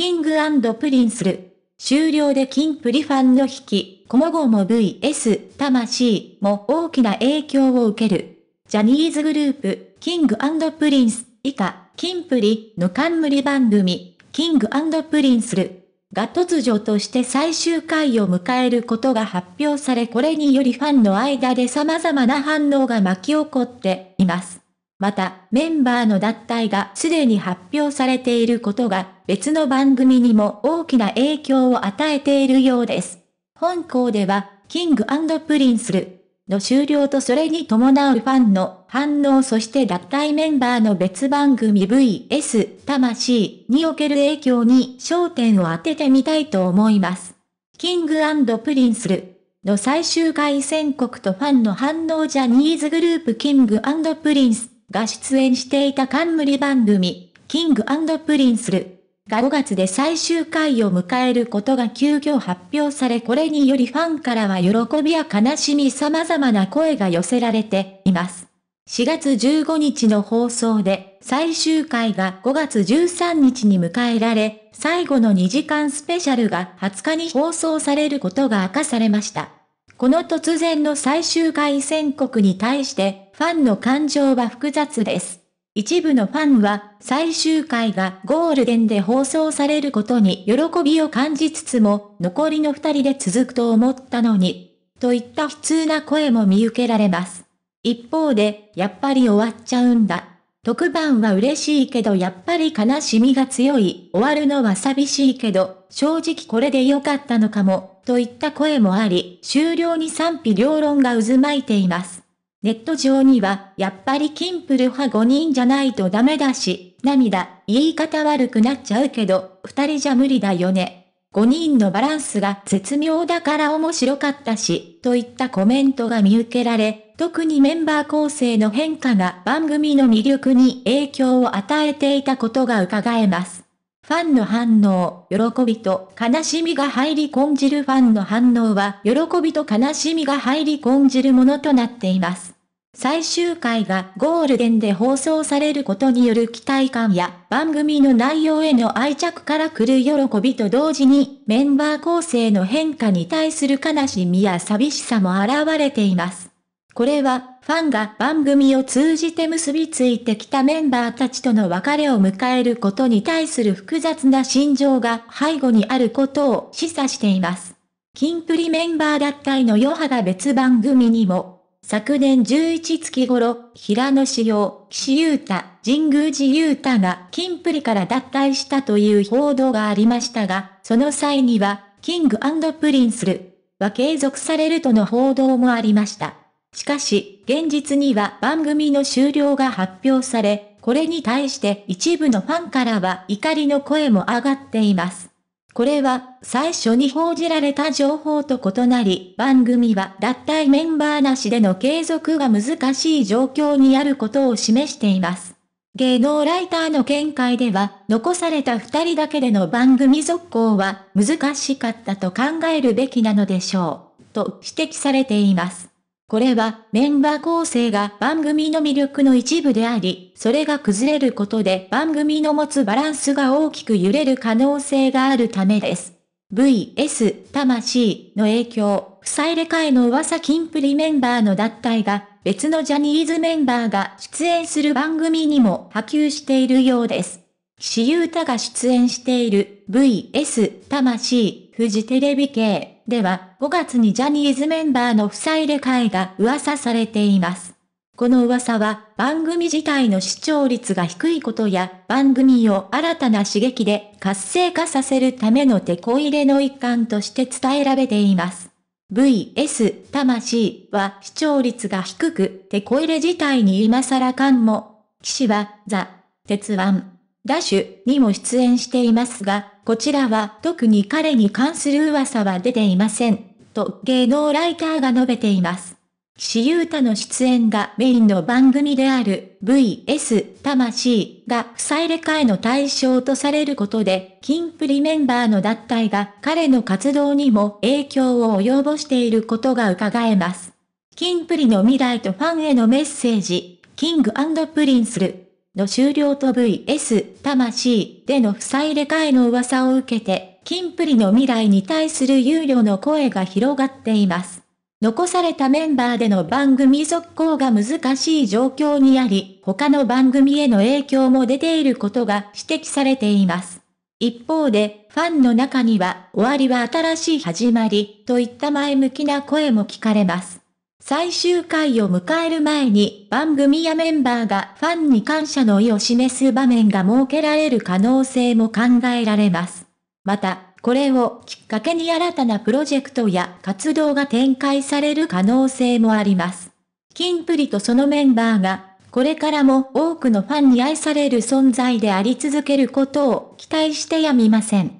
キングプリンスル。終了でキンプリファンの引き、コモゴも VS 魂も大きな影響を受ける。ジャニーズグループ、キングプリンス以下、キンプリの冠番組、キングプリンスルが突如として最終回を迎えることが発表されこれによりファンの間で様々な反応が巻き起こっています。また、メンバーの脱退がすでに発表されていることが、別の番組にも大きな影響を与えているようです。本校では、キングプリンスルの終了とそれに伴うファンの反応そして脱退メンバーの別番組 VS 魂における影響に焦点を当ててみたいと思います。キングプリンスルの最終回宣告とファンの反応ジャニーズグループキングプリンスが出演していた冠番組、キングプリンスルが5月で最終回を迎えることが急遽発表されこれによりファンからは喜びや悲しみ様々な声が寄せられています。4月15日の放送で最終回が5月13日に迎えられ、最後の2時間スペシャルが20日に放送されることが明かされました。この突然の最終回宣告に対して、ファンの感情は複雑です。一部のファンは最終回がゴールデンで放送されることに喜びを感じつつも、残りの二人で続くと思ったのに、といった悲痛な声も見受けられます。一方で、やっぱり終わっちゃうんだ。特番は嬉しいけどやっぱり悲しみが強い。終わるのは寂しいけど、正直これで良かったのかも、といった声もあり、終了に賛否両論が渦巻いています。ネット上には、やっぱりキンプル派5人じゃないとダメだし、涙、言い方悪くなっちゃうけど、2人じゃ無理だよね。5人のバランスが絶妙だから面白かったし、といったコメントが見受けられ、特にメンバー構成の変化が番組の魅力に影響を与えていたことが伺えます。ファンの反応、喜びと悲しみが入り込んじるファンの反応は、喜びと悲しみが入り込んじるものとなっています。最終回がゴールデンで放送されることによる期待感や番組の内容への愛着から来る喜びと同時にメンバー構成の変化に対する悲しみや寂しさも現れています。これは、ファンが番組を通じて結びついてきたメンバーたちとの別れを迎えることに対する複雑な心情が背後にあることを示唆しています。キンプリメンバー脱退の余波が別番組にも、昨年11月頃、平野志陽、岸優太、神宮寺優太がキンプリから脱退したという報道がありましたが、その際には、キングプリンスルは継続されるとの報道もありました。しかし、現実には番組の終了が発表され、これに対して一部のファンからは怒りの声も上がっています。これは、最初に報じられた情報と異なり、番組は脱退メンバーなしでの継続が難しい状況にあることを示しています。芸能ライターの見解では、残された二人だけでの番組続行は難しかったと考えるべきなのでしょう、と指摘されています。これはメンバー構成が番組の魅力の一部であり、それが崩れることで番組の持つバランスが大きく揺れる可能性があるためです。VS 魂の影響、負債れ替えの噂キンプリメンバーの脱退が別のジャニーズメンバーが出演する番組にも波及しているようです。岸優太が出演している VS 魂フジテレビ系では、5月にジャニーズメンバーの夫妻入れ替えが噂されています。この噂は、番組自体の視聴率が低いことや、番組を新たな刺激で活性化させるためのテこ入れの一環として伝えられています。VS 魂は視聴率が低く、テこ入れ自体に今更感も。騎士は、ザ・鉄腕、ダッシュにも出演していますが、こちらは特に彼に関する噂は出ていません。と芸能ライターが述べています。岸優太の出演がメインの番組である VS 魂が塞い。れ替えの対象とされることで、キンプリメンバーの脱退が彼の活動にも影響を及ぼしていることが伺えます。キンプリの未来とファンへのメッセージ、キングプリンスル。の終了と VS 魂での塞い入れ替えの噂を受けて、金プリの未来に対する憂慮の声が広がっています。残されたメンバーでの番組続行が難しい状況にあり、他の番組への影響も出ていることが指摘されています。一方で、ファンの中には、終わりは新しい始まり、といった前向きな声も聞かれます。最終回を迎える前に番組やメンバーがファンに感謝の意を示す場面が設けられる可能性も考えられます。また、これをきっかけに新たなプロジェクトや活動が展開される可能性もあります。キンプリとそのメンバーが、これからも多くのファンに愛される存在であり続けることを期待してやみません。